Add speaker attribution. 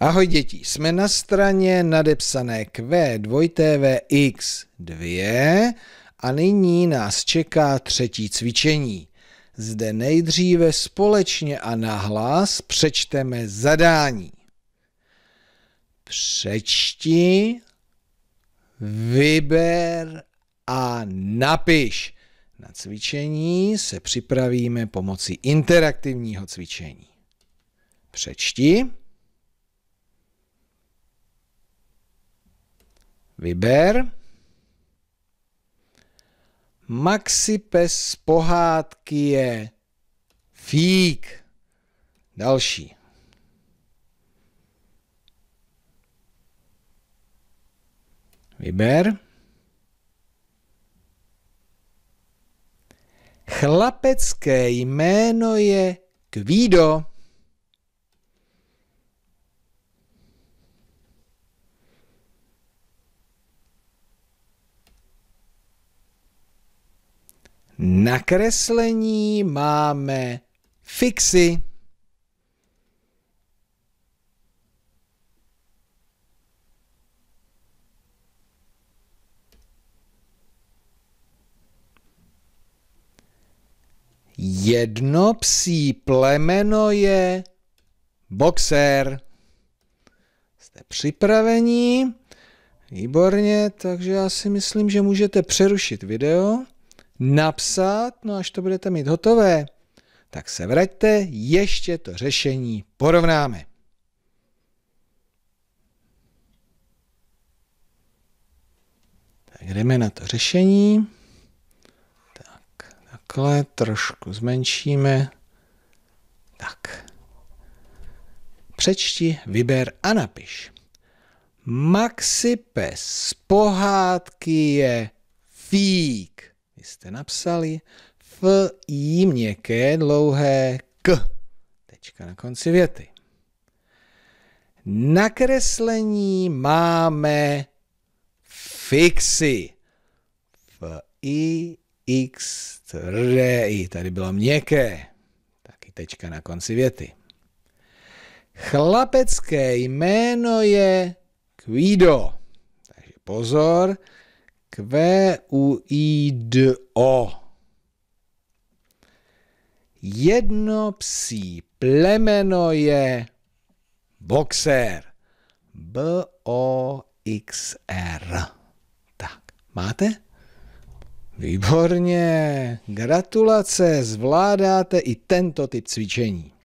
Speaker 1: Ahoj děti, jsme na straně nadepsané Q2TVX2 a nyní nás čeká třetí cvičení. Zde nejdříve společně a nahlas přečteme zadání. Přečti, vyber a napiš. Na cvičení se připravíme pomocí interaktivního cvičení. Přečti Vyber. Maxi pes z pohádky je fík. Další. Vyber. Chlapecké jméno je Kvído. nakreslení máme fixy. Jedno psí plemeno je boxer. Jste připravení? Výborně, takže já si myslím, že můžete přerušit video napsat, no až to budete mít hotové, tak se vraťte, ještě to řešení porovnáme. Tak jdeme na to řešení. Tak, takhle trošku zmenšíme. Tak. Přečti, vyber a napiš. Maxi pes z pohádky je fík jste napsali F, I měkké, dlouhé, K. Tečka na konci věty. Nakreslení máme fixy. F, I, X, R, I. Tady bylo měkké. Taky tečka na konci věty. Chlapecké jméno je Kvído. Takže pozor, Q-U-I-D-O. Jedno psí plemeno je boxer. B-O-X-R. Tak, máte? Výborně, gratulace, zvládáte i tento typ cvičení.